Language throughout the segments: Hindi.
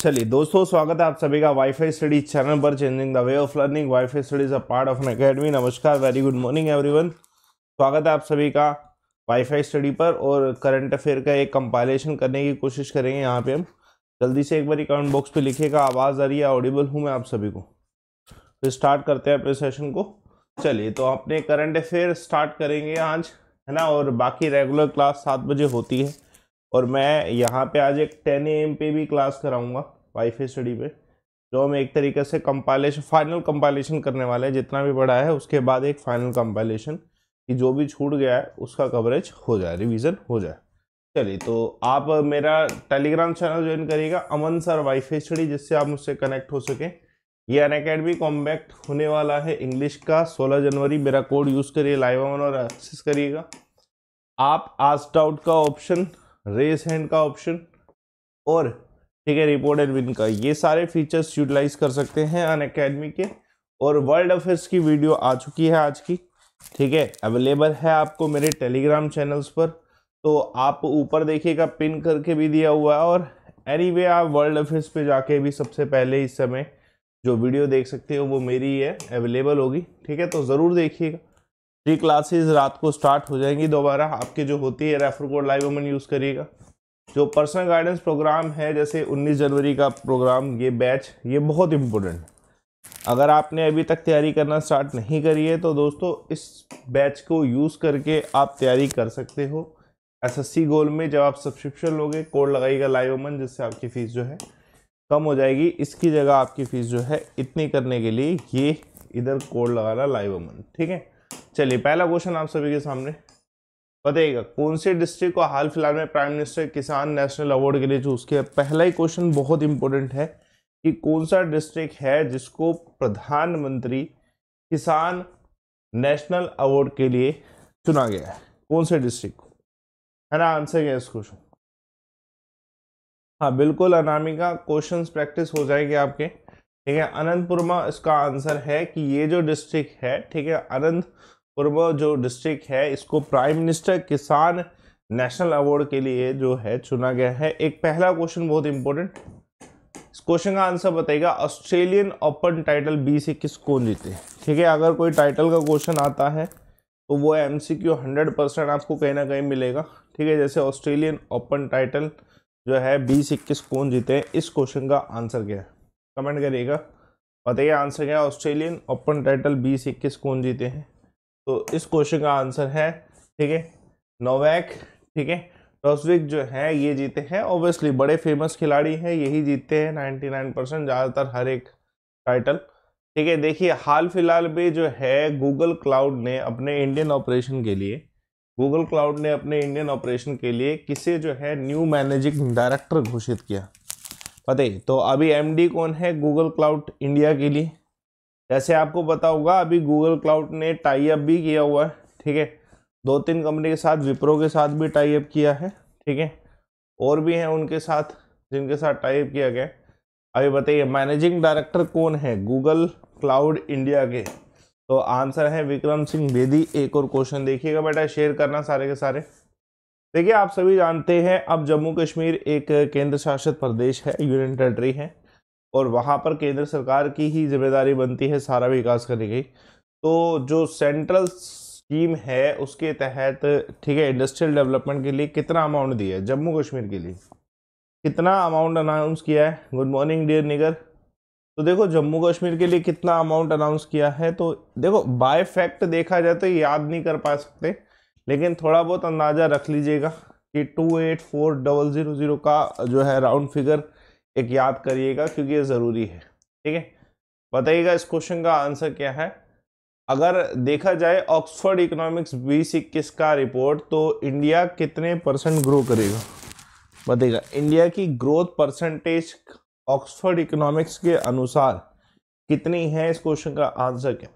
चलिए दोस्तों स्वागत है आप सभी का वाईफाई स्टडीज चैनल पर changing the way of learning wifi studies a part of Unacademy नमस्कार वेरी गुड मॉर्निंग एवरीवन स्वागत है आप सभी का वाईफाई स्टडी पर और करंट अफेयर का एक कंपाइलेशन करने की कोशिश करेंगे यहाँ पे हम जल्दी से एक बार कमेंट बॉक्स पर लिखेगा आवाज़ आ रही है ऑडिबल हूँ मैं आप सभी को फिर तो स्टार्ट करते हैं अपने सेशन को चलिए तो अपने करंट अफेयर स्टार्ट करेंगे आज है ना और बाकी रेगुलर क्लास सात बजे होती है और मैं यहाँ पे आज एक टेन ए एम पे भी क्लास कराऊंगा फाई स्टडी पे जो हम एक तरीके से कंपाइलेशन फाइनल कंपाइलेशन करने वाले हैं जितना भी पढ़ा है उसके बाद एक फाइनल कंपाइलेशन कि जो भी छूट गया है उसका कवरेज हो जाए रिविज़न हो जाए चलिए तो आप मेरा टेलीग्राम चैनल ज्वाइन करिएगा Aman sir wifi study जिससे आप मुझसे कनेक्ट हो सकें ये अन अकेडमी कॉम्बैक्ट होने वाला है इंग्लिश का 16 जनवरी मेरा कोड यूज़ करिए लाइव ऑन और एक्सेस करिएगा आप आस्ट आउट का ऑप्शन रेस हैंड का ऑप्शन और ठीक है रिपोर्ट एंड विन का ये सारे फीचर्स यूटिलाइज कर सकते हैं अन अकेडमी के और वर्ल्ड अफेयर्स की वीडियो आ चुकी है आज की ठीक है अवेलेबल है आपको मेरे टेलीग्राम चैनल्स पर तो आप ऊपर देखिएगा पिन करके भी दिया हुआ है और एनी anyway, आप वर्ल्ड अफेयर्स पे जाके भी सबसे पहले इस समय जो वीडियो देख सकते हो वो मेरी है अवेलेबल होगी ठीक है तो ज़रूर देखिएगा फ्री क्लासेस रात को स्टार्ट हो जाएंगी दोबारा आपके जो होती है refer code live Aman use करिएगा जो पर्सनल गाइडेंस प्रोग्राम है जैसे 19 जनवरी का प्रोग्राम ये बैच ये बहुत इम्पोर्टेंट अगर आपने अभी तक तैयारी करना स्टार्ट नहीं करी है तो दोस्तों इस बैच को यूज़ करके आप तैयारी कर सकते हो एसएससी गोल में जब आप सब्सक्रिप्शन लोगे कोड लगाइएगा लाइव ओमन जिससे आपकी फ़ीस जो है कम हो जाएगी इसकी जगह आपकी फ़ीस जो है इतनी करने के लिए ये इधर कोड लगाना लाइव अमन ठीक है चलिए पहला क्वेश्चन आप सभी के सामने बताइएगा कौन से डिस्ट्रिक्ट को हाल फिलहाल में prime minister Kisan national award के लिए चूज किया पहला ही क्वेश्चन बहुत इंपॉर्टेंट है कि कौन सा डिस्ट्रिक्ट है जिसको प्रधानमंत्री किसान नेशनल अवार्ड के लिए चुना गया है कौन से डिस्ट्रिक्ट को है ना आंसर क्या इस क्वेश्चन हाँ बिल्कुल अनामिका क्वेश्चंस प्रैक्टिस हो जाएंगे आपके ठीक है अनंतपुरमा इसका आंसर है कि ये जो डिस्ट्रिक्ट है ठीक है अनंतपुरमा जो डिस्ट्रिक्ट है इसको prime minister Kisan national award के लिए जो है चुना गया है एक पहला क्वेश्चन बहुत इंपॉर्टेंट इस क्वेश्चन का आंसर बताएगा ऑस्ट्रेलियन ओपन टाइटल बी से कौन जीते ठीक है अगर कोई टाइटल का क्वेश्चन आता है तो वो M C Q hundred percent आपको कहीं ना कहीं मिलेगा ठीक है जैसे ऑस्ट्रेलियन ओपन टाइटल जो है बीस इक्कीस कौन जीते हैं इस क्वेश्चन का आंसर क्या है कमेंट करिएगा बताइए आंसर क्या ऑस्ट्रेलियन ओपन टाइटल बीस इक्कीस कौन जीते हैं तो इस क्वेश्चन का आंसर है ठीक है नोवैक ठीक है टॉसविक जो है ये जीते हैं ऑब्वियसली बड़े फेमस खिलाड़ी हैं यही जीतते हैं नाइन्टी नाइन परसेंट ज़्यादातर हर एक टाइटल ठीक है देखिए हाल फिलहाल भी जो है गूगल क्लाउड ने अपने इंडियन ऑपरेशन के लिए गूगल क्लाउड ने अपने इंडियन ऑपरेशन के लिए किसे जो है न्यू मैनेजिंग डायरेक्टर घोषित किया ही तो अभी एमडी कौन है गूगल क्लाउड इंडिया के लिए जैसे आपको पता होगा अभी गूगल क्लाउड ने टाई अप भी किया हुआ है ठीक है दो तीन कंपनी के साथ विप्रो के साथ भी टाई अप किया है ठीक है और भी हैं उनके साथ जिनके साथ टाई अप किया गया अभी बताइए मैनेजिंग डायरेक्टर कौन है गूगल क्लाउड इंडिया के तो आंसर है विक्रम सिंह बेदी एक और क्वेश्चन देखिएगा बेटा शेयर करना सारे के सारे देखिए आप सभी जानते हैं अब जम्मू कश्मीर एक केंद्र शासित प्रदेश है यूनियन टेरेटरी है और वहाँ पर केंद्र सरकार की ही जिम्मेदारी बनती है सारा विकास करने की तो जो सेंट्रल स्कीम है उसके तहत ठीक है इंडस्ट्रियल डेवलपमेंट के लिए कितना अमाउंट दिया है जम्मू कश्मीर के लिए कितना अमाउंट अनाउंस किया है गुड मॉर्निंग डियर निगर तो देखो जम्मू कश्मीर के लिए कितना अमाउंट अनाउंस किया है तो देखो बाय फैक्ट देखा जाए तो याद नहीं कर पा सकते लेकिन थोड़ा बहुत अंदाज़ा रख लीजिएगा कि two eight four double zero zero का जो है राउंड फिगर एक याद करिएगा क्योंकि ये ज़रूरी है ठीक है बताइएगा इस क्वेश्चन का आंसर क्या है अगर देखा जाए ऑक्सफोर्ड इकोनॉमिक्स बीस इक्कीस का रिपोर्ट तो इंडिया कितने परसेंट ग्रो करेगा बताइएगा इंडिया की ग्रोथ परसेंटेज ऑक्सफर्ड इकोनॉमिक्स के अनुसार कितनी है इस क्वेश्चन का आंसर क्या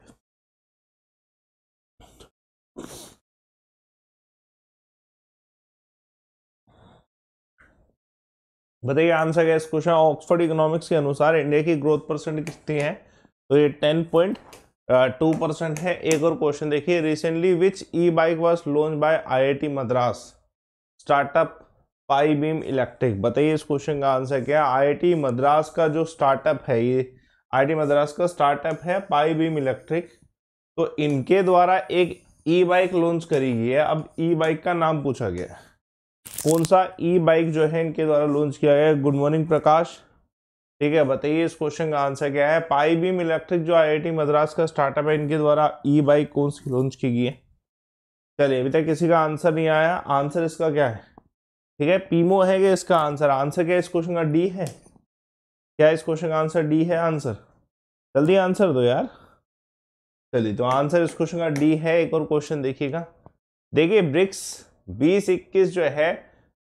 बताइए आंसर क्या इस क्वेश्चन ऑक्सफोर्ड इकोनॉमिक्स के अनुसार इंडिया की ग्रोथ परसेंट कितनी है तो ये टेन पॉइंट टू परसेंट है एक और क्वेश्चन देखिए recently which e bike was launch by I Madras startup Pi Beam electric बताइए इस क्वेश्चन का आंसर क्या है आईआईटी मद्रास का जो स्टार्टअप है ये आई मद्रास का स्टार्टअप है पाई बीम इलेक्ट्रिक तो इनके द्वारा एक ई बाइक लॉन्च करी गई है अब ई बाइक का नाम पूछा गया है कौन सा ई बाइक जो है इनके द्वारा लॉन्च किया गया गुड मॉर्निंग प्रकाश ठीक है बताइए इस क्वेश्चन का आंसर क्या है पाई बीम इलेक्ट्रिक जो आईआईटी मद्रास का स्टार्टअप है इनके द्वारा ई बाइक कौन सी लॉन्च की गई है चलिए अभी तक किसी का आंसर नहीं आया आंसर इसका क्या है ठीक है पीमो है क्या इसका आंसर आंसर क्या इस क्वेश्चन का डी है क्या इस क्वेश्चन का आंसर डी है आंसर जल्दी आंसर दो यार चलिए तो आंसर इस क्वेश्चन का डी है एक और क्वेश्चन देखिएगा देखिए ब्रिक्स बीस इक्कीस जो है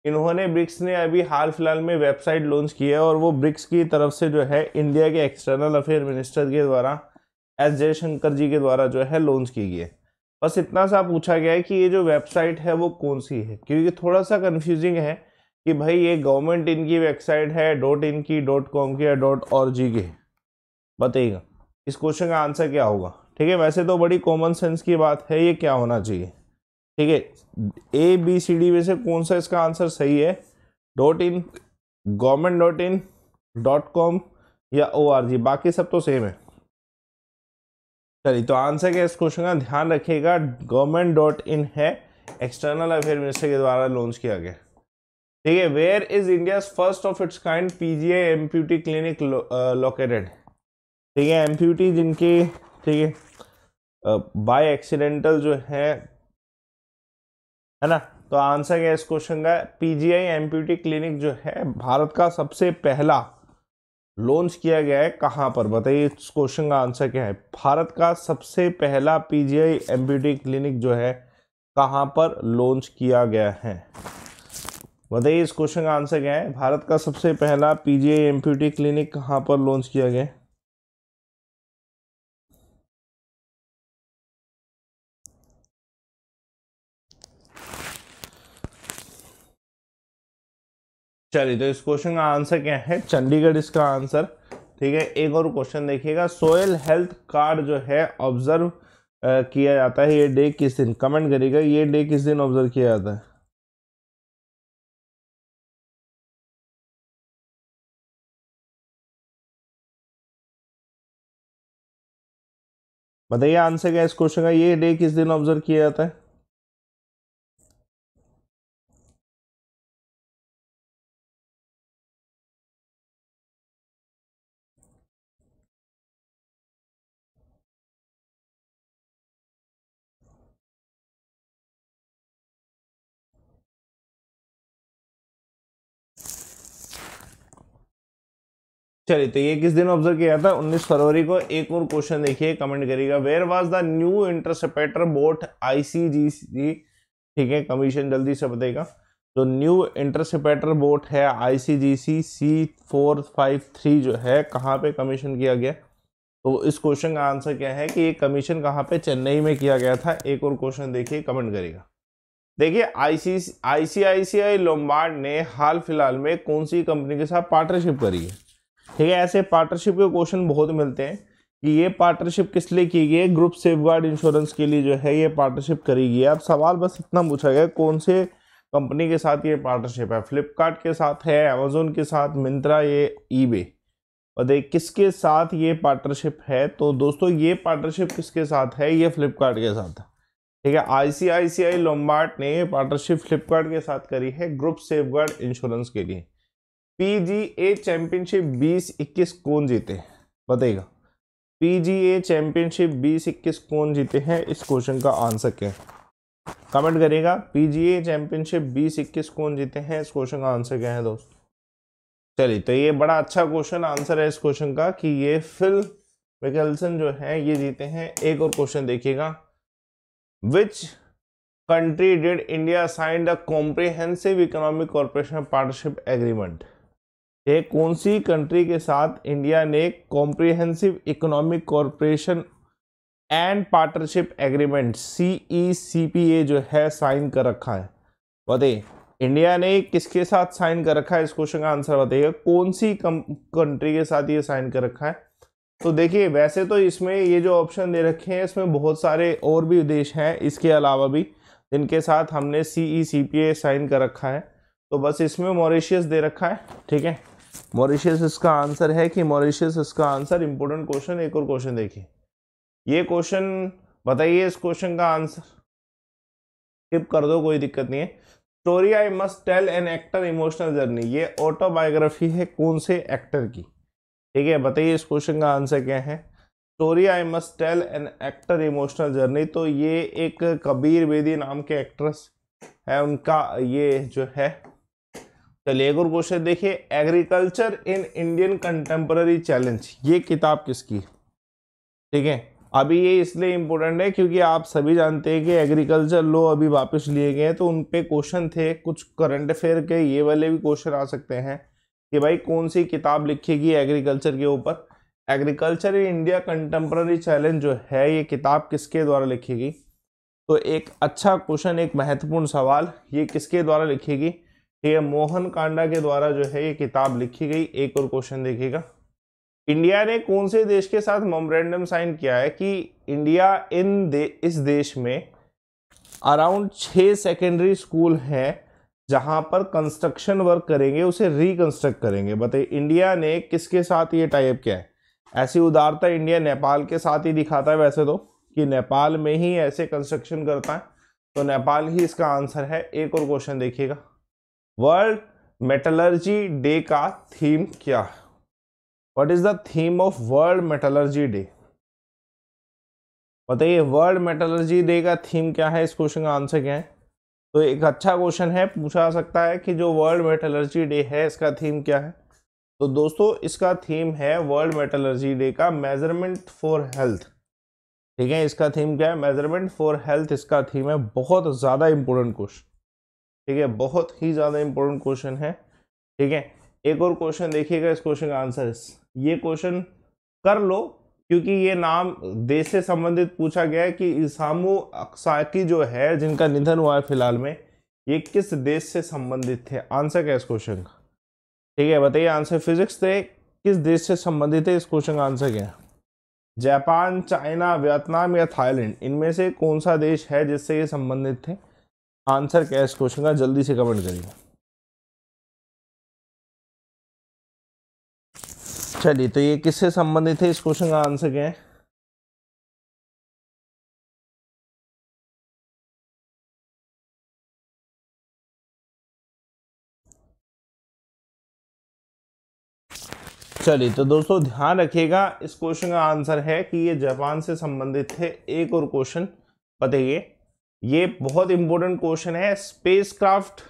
इन्होंने ब्रिक्स ने अभी हाल फिलहाल में वेबसाइट लॉन्च की है और वो ब्रिक्स की तरफ से जो है इंडिया के एक्सटर्नल अफेयर मिनिस्टर के द्वारा एस जयशंकर जी के द्वारा जो है लॉन्च की गई है बस इतना सा पूछा गया है कि ये जो वेबसाइट है वो कौन सी है क्योंकि थोड़ा सा कन्फ्यूजिंग है कि भाई ये गवर्नमेंट इनकी वेबसाइट है डॉट इन की डॉट कॉम की या डॉट और जी की बताइएगा इस क्वेश्चन का आंसर क्या होगा ठीक है वैसे तो बड़ी कॉमन सेंस की बात है ये क्या होना चाहिए ठीक है ए बी सी डी में से कौन सा इसका आंसर सही है dot in government dot in dot com या ओ आर जी बाकी सब तो सेम है चलिए तो आंसर क्या इस क्वेश्चन का ध्यान रखिएगा गवर्नमेंट डॉट इन है एक्सटर्नल अफेयर मिनिस्टर के द्वारा लॉन्च किया गया ठीक है where is India first of its kind PGI T clinic located ठीक है टी जिनकी ठीक है बाय एक्सीडेंटल जो है है ना तो आंसर क्या इस क्वेश्चन का पीजीआई एमपीटी क्लिनिक जो है भारत का सबसे पहला लॉन्च किया गया है कहाँ पर बताइए इस क्वेश्चन का आंसर क्या है भारत का सबसे पहला पीजीआई टी क्लिनिक जो है कहाँ पर लॉन्च किया गया है बताइए इस क्वेश्चन का आंसर क्या है भारत का सबसे पहला पीजीआई टी क्लिनिक कहाँ पर लॉन्च किया गया है चलिए तो इस क्वेश्चन का आंसर क्या है चंडीगढ़ इसका आंसर ठीक है एक और क्वेश्चन देखिएगा सोयल हेल्थ कार्ड जो है ऑब्जर्व किया जाता है ये डे किस दिन कमेंट करिएगा ये डे किस दिन ऑब्जर्व किया जाता है बताइए आंसर क्या है इस क्वेश्चन का ये डे किस दिन ऑब्जर्व किया जाता है चलिए तो ये किस दिन ऑब्जर्व किया था 19 फरवरी को एक और क्वेश्चन देखिए कमेंट करिएगा where was the new interceptor boat ICGC ठीक है कमीशन जल्दी से बताएगा जो न्यू इंटरसेप्टर बोट है ICGC C four five three जो है कहाँ पे कमीशन किया गया तो इस क्वेश्चन का आंसर क्या है कि ये कमीशन कहाँ पे चेन्नई में किया गया था एक और क्वेश्चन देखिए कमेंट करिएगा देखिए आईसी आईसीआईसीआई लोम्बार्ड ने हाल फिलहाल में कौन सी कंपनी के साथ पार्टनरशिप करी है ठीक है ऐसे पार्टनरशिप के क्वेश्चन बहुत मिलते हैं कि ये पार्टनरशिप किस लिए की गई है ग्रुप सेफ इंश्योरेंस के लिए जो है ये पार्टनरशिप करी गई है अब सवाल बस इतना पूछा गया कौन से कंपनी के साथ ये पार्टनरशिप है फ्लिपकार्ट के साथ है अमेजोन के साथ मिंत्रा ये ईबे और देख किसके साथ ये पार्टनरशिप है तो दोस्तों ये पार्टनरशिप किसके साथ है ये फ्लिपकार्ट के साथ है ठीक है आईसीआईसीआई लोमबार्ट ने पार्टनरशिप फ्लिपकार्ट के साथ करी है ग्रुप सेफ इंश्योरेंस के लिए पीजीए चैंपियनशिप इक्कीस कौन जीते बताइएगा पीजीए चैंपियनशिप इक्कीस कौन जीते हैं इस क्वेश्चन का आंसर क्या है कमेंट करिएगा पीजीए चैंपियनशिप इक्कीस कौन जीते हैं इस क्वेश्चन का आंसर क्या है दोस्त चलिए तो ये बड़ा अच्छा क्वेश्चन आंसर है इस क्वेश्चन का कि ये फिल विकल्सन जो है ये जीते हैं एक और क्वेश्चन देखिएगा which country did India sign the comprehensive economic corporation partnership agreement है कौन सी कंट्री के साथ इंडिया ने comprehensive economic corporation and partnership agreement C E C P A जो है साइन कर रखा है बताइए इंडिया ने किसके साथ साइन कर रखा है इस क्वेश्चन का आंसर बताइएगा कौन सी कंट्री के साथ ये साइन कर रखा है तो देखिए वैसे तो इसमें ये जो ऑप्शन दे रखे हैं इसमें बहुत सारे और भी देश हैं इसके अलावा भी जिनके साथ हमने सी ई सी पी ए साइन कर रखा है तो बस इसमें मॉरिशियस दे रखा है ठीक है मॉरिशियस इसका आंसर है कि मॉरिशियस इसका आंसर इंपॉर्टेंट क्वेश्चन एक और क्वेश्चन देखिए ये क्वेश्चन बताइए इस क्वेश्चन का आंसर टिप कर दो कोई दिक्कत नहीं है story I must tell an actor emotional journey ये ऑटोबायोग्राफी है कौन से एक्टर की ठीक है बताइए इस क्वेश्चन का आंसर क्या है story I must tell an actor emotional journey तो ये एक कबीर बेदी नाम के एक्ट्रेस है उनका ये जो है चलिए एक और क्वेश्चन देखिए agriculture in Indian contemporary challenge ये किताब किसकी ठीक है अभी ये इसलिए इम्पोर्टेंट है क्योंकि आप सभी जानते हैं कि एग्रीकल्चर लो अभी वापस लिए गए हैं तो उन पर क्वेश्चन थे कुछ करंट अफेयर के ये वाले भी क्वेश्चन आ सकते हैं कि भाई कौन सी किताब लिखेगी एग्रीकल्चर के ऊपर agriculture in India contemporary challenge जो है ये किताब किसके द्वारा लिखेगी तो एक अच्छा क्वेश्चन एक महत्वपूर्ण सवाल ये किसके द्वारा लिखेगी ये मोहन कांडा के द्वारा जो है ये किताब लिखी गई एक और क्वेश्चन देखिएगा इंडिया ने कौन से देश के साथ मोमरेंडम साइन किया है कि इंडिया इन दे, इस देश में अराउंड छः सेकेंडरी स्कूल हैं जहां पर कंस्ट्रक्शन वर्क करेंगे उसे रिकंस्ट्रक्ट करेंगे बताइए इंडिया ने किसके साथ ये टाइप किया है ऐसी उदारता इंडिया नेपाल के साथ ही दिखाता है वैसे तो कि नेपाल में ही ऐसे कंस्ट्रक्शन करता है तो नेपाल ही इसका आंसर है एक और क्वेश्चन देखिएगा वर्ल्ड मेटलर्जी डे का थीम क्या है what is the theme of world metallurgy day बताइए वर्ल्ड मेटलर्जी डे का थीम क्या है इस क्वेश्चन का आंसर क्या है तो एक अच्छा क्वेश्चन है पूछा सकता है कि जो वर्ल्ड मेटलर्जी डे है इसका थीम क्या है तो दोस्तों इसका थीम है वर्ल्ड मेटलर्जी डे का मेजरमेंट फॉर हेल्थ ठीक है इसका थीम क्या है मेजरमेंट फॉर हेल्थ इसका थीम है बहुत ज़्यादा इंपॉर्टेंट क्वेश्चन ठीक है बहुत ही ज़्यादा इंपॉर्टेंट क्वेश्चन है ठीक है एक और क्वेश्चन देखिएगा इस क्वेश्चन का आंसर ये क्वेश्चन कर लो क्योंकि ये नाम देश से संबंधित पूछा गया है कि इसामू अक्साकी जो है जिनका निधन हुआ है फिलहाल में ये किस देश से संबंधित थे आंसर क्या इस क्वेश्चन का ठीक है बताइए आंसर फिजिक्स थे किस देश से संबंधित है इस क्वेश्चन का आंसर क्या जापान चाइना वियतनाम या थाईलैंड इनमें से कौन सा देश है जिससे ये संबंधित थे आंसर क्या है इस क्वेश्चन का जल्दी से कमेंट करिए चलिए तो ये किससे संबंधित है इस क्वेश्चन का आंसर क्या है चलिए तो दोस्तों ध्यान रखिएगा इस क्वेश्चन का आंसर है कि ये जापान से संबंधित है एक और क्वेश्चन बताइए ये बहुत इंपॉर्टेंट क्वेश्चन है spacecraft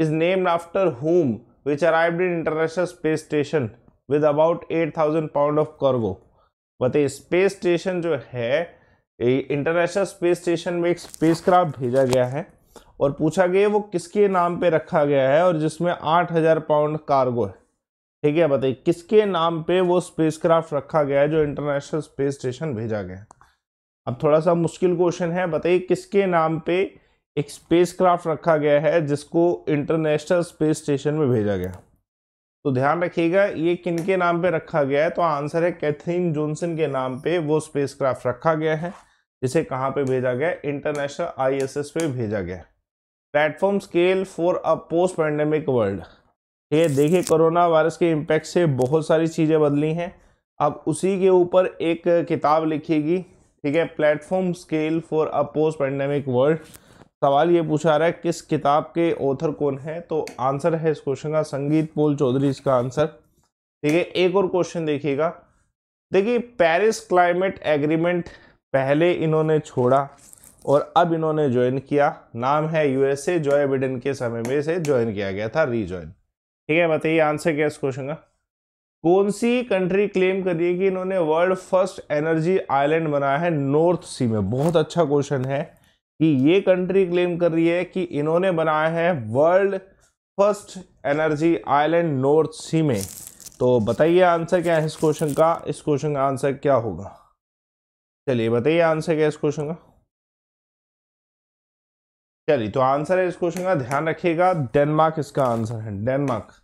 is named after home which arrived in international space station with about eight thousand pound of cargo बताइए स्पेस स्टेशन जो है इंटरनेशनल स्पेस स्टेशन में एक स्पेस क्राफ्ट भेजा गया है और पूछा गया वो किसके नाम पे रखा गया है और जिसमें आठ हजार पाउंड कार्गो है ठीक है बताइए किसके नाम पे वो स्पेस क्राफ्ट रखा गया है जो इंटरनेशनल स्पेस स्टेशन भेजा गया है अब थोड़ा सा मुश्किल क्वेश्चन है बताइए किसके नाम पे एक स्पेस क्राफ्ट रखा गया है जिसको इंटरनेशनल स्पेस स्टेशन में भेजा गया तो ध्यान रखिएगा ये किन के नाम पे रखा गया है तो आंसर है कैथरीन जॉनसन के नाम पे वो स्पेस क्राफ्ट रखा गया है जिसे कहाँ पे भेजा गया इंटरनेशनल आईएसएस पे भेजा गया platform scale for a post pandemic world ठीक है देखिए कोरोना वायरस के इम्पैक्ट से बहुत सारी चीज़ें बदली हैं अब उसी के ऊपर एक किताब लिखेगी ठीक है platform scale for a post pandemic world सवाल ये पूछा रहा है किस किताब के ऑथर कौन है तो आंसर है इस क्वेश्चन का संगीत पोल चौधरी इसका आंसर ठीक है एक और क्वेश्चन देखिएगा देखिए पेरिस क्लाइमेट एग्रीमेंट पहले इन्होंने छोड़ा और अब इन्होंने ज्वाइन किया नाम है यूएसए जॉय बिडेन के समय में इसे ज्वाइन किया गया था रीजॉइन ठीक है बताइए आंसर क्या इस क्वेश्चन का कौन सी कंट्री क्लेम कर रही है कि इन्होंने वर्ल्ड फर्स्ट एनर्जी आइलैंड बनाया है नॉर्थ सी में बहुत अच्छा क्वेश्चन है कि ये कंट्री क्लेम कर रही है कि इन्होंने बनाया है world first energy island north sea में तो बताइए आंसर क्या है इस क्वेश्चन का इस क्वेश्चन का आंसर क्या होगा चलिए बताइए आंसर क्या है इस क्वेश्चन का चलिए तो आंसर है इस क्वेश्चन का ध्यान रखिएगा डेनमार्क इसका आंसर है डेनमार्क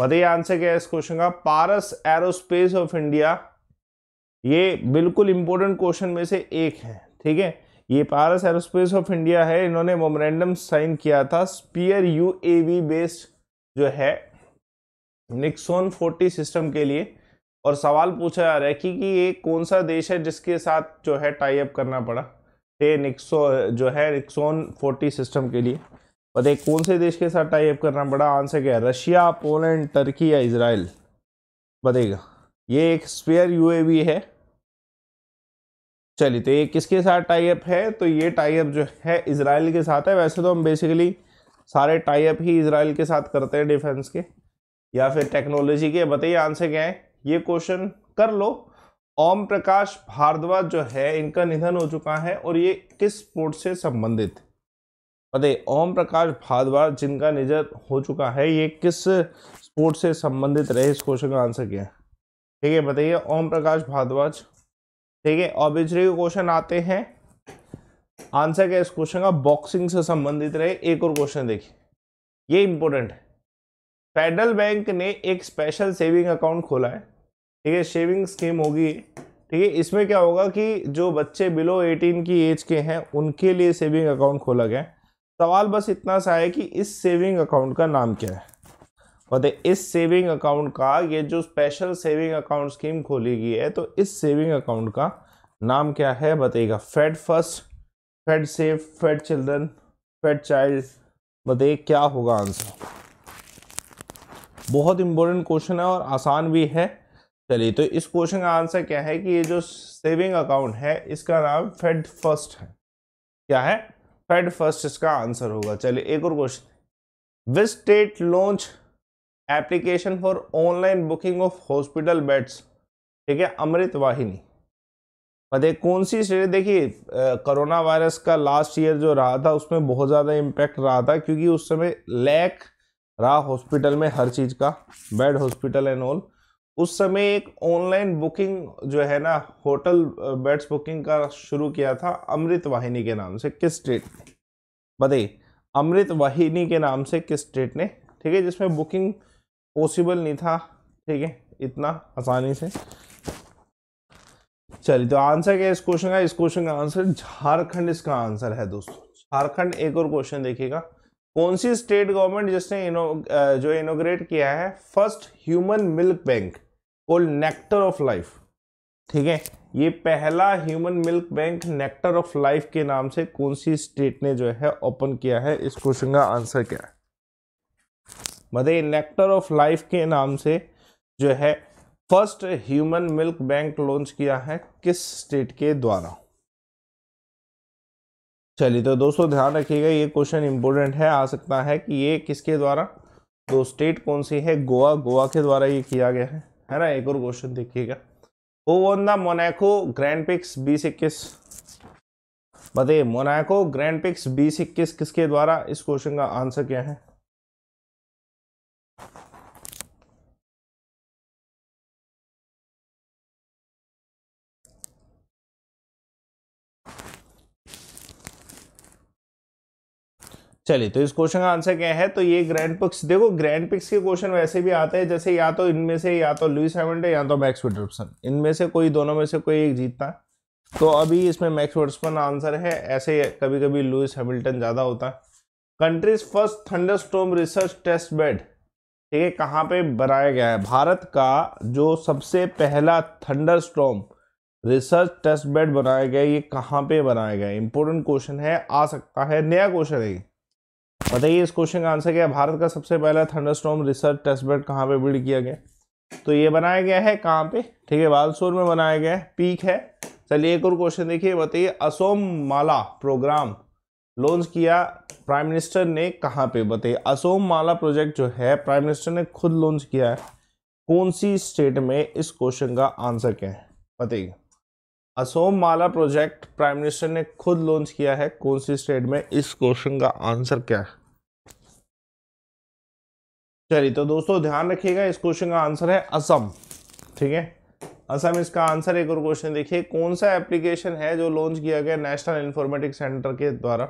बताइए आंसर क्या है इस क्वेश्चन का पारस एरोस्पेस ऑफ इंडिया ये बिल्कुल इंपॉर्टेंट क्वेश्चन में से एक है ठीक है ये पारस एरोस्पेस ऑफ इंडिया है इन्होंने मोमरेंडम साइन किया था spear U A V based जो है निक्सोन फोर्टी सिस्टम के लिए और सवाल पूछा जा रहा है कि, कि ये कौन सा देश है जिसके साथ जो है टाई अप करना पड़ा ये निक्सो जो है निक्सोन फोर्टी सिस्टम के लिए बताइए कौन से देश के साथ टाइप करना बड़ा आंसर क्या है रशिया पोलैंड टर्की या इसराइल बताएगा ये एक स्पेयर यूएवी है चलिए तो ये किसके साथ टाइप है तो ये टाइप जो है इसराइल के साथ है वैसे तो हम बेसिकली सारे टाइप ही इसराइल के साथ करते हैं डिफेंस के या फिर टेक्नोलॉजी के बताइए आंसर क्या है ये क्वेश्चन कर लो ओम प्रकाश भारद्वाज जो है इनका निधन हो चुका है और ये किस स्पोर्ट से संबंधित है बताइए ओम प्रकाश भादवार जिनका निजर हो चुका है ये किस स्पोर्ट से संबंधित रहे इस क्वेश्चन का आंसर क्या है ठीक है बताइए ओम प्रकाश भारद्वाज ठीक है के क्वेश्चन आते हैं आंसर क्या इस क्वेश्चन का बॉक्सिंग से संबंधित रहे एक और क्वेश्चन देखिए ये इंपॉर्टेंट है फेडरल बैंक ने एक स्पेशल सेविंग अकाउंट खोला है ठीक है सेविंग स्कीम होगी ठीक है इसमें क्या होगा कि जो बच्चे बिलो 18 की एज के हैं उनके लिए सेविंग अकाउंट खोला गया है सवाल बस इतना सा है कि इस सेविंग अकाउंट का नाम क्या है बताए इस सेविंग अकाउंट का ये जो स्पेशल सेविंग अकाउंट स्कीम खोली गई है तो इस सेविंग अकाउंट का नाम क्या है बताइएगा fed first fed safe fed children fed child बताइए क्या होगा आंसर बहुत इंपॉर्टेंट क्वेश्चन है और आसान भी है चलिए तो इस क्वेश्चन का आंसर क्या है कि ये जो सेविंग अकाउंट है इसका नाम फेड फर्स्ट है क्या है फेड फर्स्ट इसका आंसर होगा चलिए एक और question which state launch application for online booking of hospital beds ठीक है अमृत वाहिनी बताइए कौन सी स्टेट देखिए कोरोना वायरस का लास्ट ईयर जो रहा था उसमें बहुत ज़्यादा इम्पैक्ट रहा था क्योंकि उस समय लैक रहा हॉस्पिटल में हर चीज़ का बेड हॉस्पिटल एंड ऑल उस समय एक ऑनलाइन बुकिंग जो है ना होटल बेड्स बुकिंग का शुरू किया था अमृत वाहिनी के नाम से किस स्टेट ने बताइए अमृत वाहिनी के नाम से किस स्टेट ने ठीक है जिसमें बुकिंग पॉसिबल नहीं था ठीक है इतना आसानी से चलिए तो आंसर क्या है इस क्वेश्चन का इस क्वेश्चन का आंसर झारखंड इसका आंसर है दोस्तों झारखंड एक और क्वेश्चन देखिएगा कौन सी स्टेट गवर्नमेंट जिसने इनो, जो इनोग्रेट किया है फर्स्ट ह्यूमन मिल्क बैंक और नेक्टर ऑफ लाइफ ठीक है ये पहला human milk bank nectar of life के नाम से कौन सी स्टेट ने जो है ओपन किया है इस क्वेश्चन का आंसर क्या है मतलब नेक्टर ऑफ लाइफ के नाम से जो है first human milk bank launch किया है किस स्टेट के द्वारा चलिए तो दोस्तों ध्यान रखिएगा ये क्वेश्चन इंपॉर्टेंट है आ सकता है कि ये किसके द्वारा दो स्टेट कौन सी है गोवा गोवा के द्वारा ये किया गया है है ना एक और क्वेश्चन देखिएगा वो won the Monaco grand prix बीस इक्कीस बताइए मोनाको ग्रैंड पिक्स बीस इक्कीस किसके द्वारा इस क्वेश्चन का आंसर क्या है चलिए तो इस क्वेश्चन का आंसर क्या है तो ये ग्रैंड पिक्स देखो ग्रैंड पिक्स के क्वेश्चन वैसे भी आते हैं जैसे या तो इनमें से या तो लुइस हैमंड या तो मैक्स विटर्सन इनमें से कोई दोनों में से कोई एक जीतता है तो अभी इसमें मैक्स विटर्सन आंसर है ऐसे कभी कभी लुइस हैमिल्टन ज़्यादा होता है country's first thunder research test bed ठीक है कहाँ पे बनाया गया है भारत का जो सबसे पहला थंडर रिसर्च टेस्ट बेड बनाया गया ये कहाँ पे बनाया गया इंपॉर्टेंट क्वेश्चन है आ सकता है नया क्वेश्चन है बताइए इस क्वेश्चन का आंसर क्या है भारत का सबसे पहला थंडरस्टॉर्म रिसर्च टेस्ट बेड कहाँ पे बिल्ड किया गया तो ये बनाया गया है कहाँ पे ठीक है बालसोर में बनाया गया है पीक है चलिए एक और क्वेश्चन देखिए बताइए असोम माला प्रोग्राम लॉन्च किया प्राइम मिनिस्टर ने कहाँ पे बताइए असोम माला प्रोजेक्ट जो है प्राइम मिनिस्टर ने खुद लॉन्च किया है कौन सी स्टेट में इस क्वेश्चन का आंसर क्या है बताइए Asom Mala project prime minister ने खुद लॉन्च किया है कौन सी स्टेट में इस क्वेश्चन का आंसर क्या है चलिए तो दोस्तों ध्यान रखिएगा इस क्वेश्चन का आंसर है असम ठीक है असम इसका आंसर एक और क्वेश्चन देखिए कौन सा एप्लीकेशन है जो लॉन्च किया गया नेशनल इन्फॉर्मेटिक सेंटर के द्वारा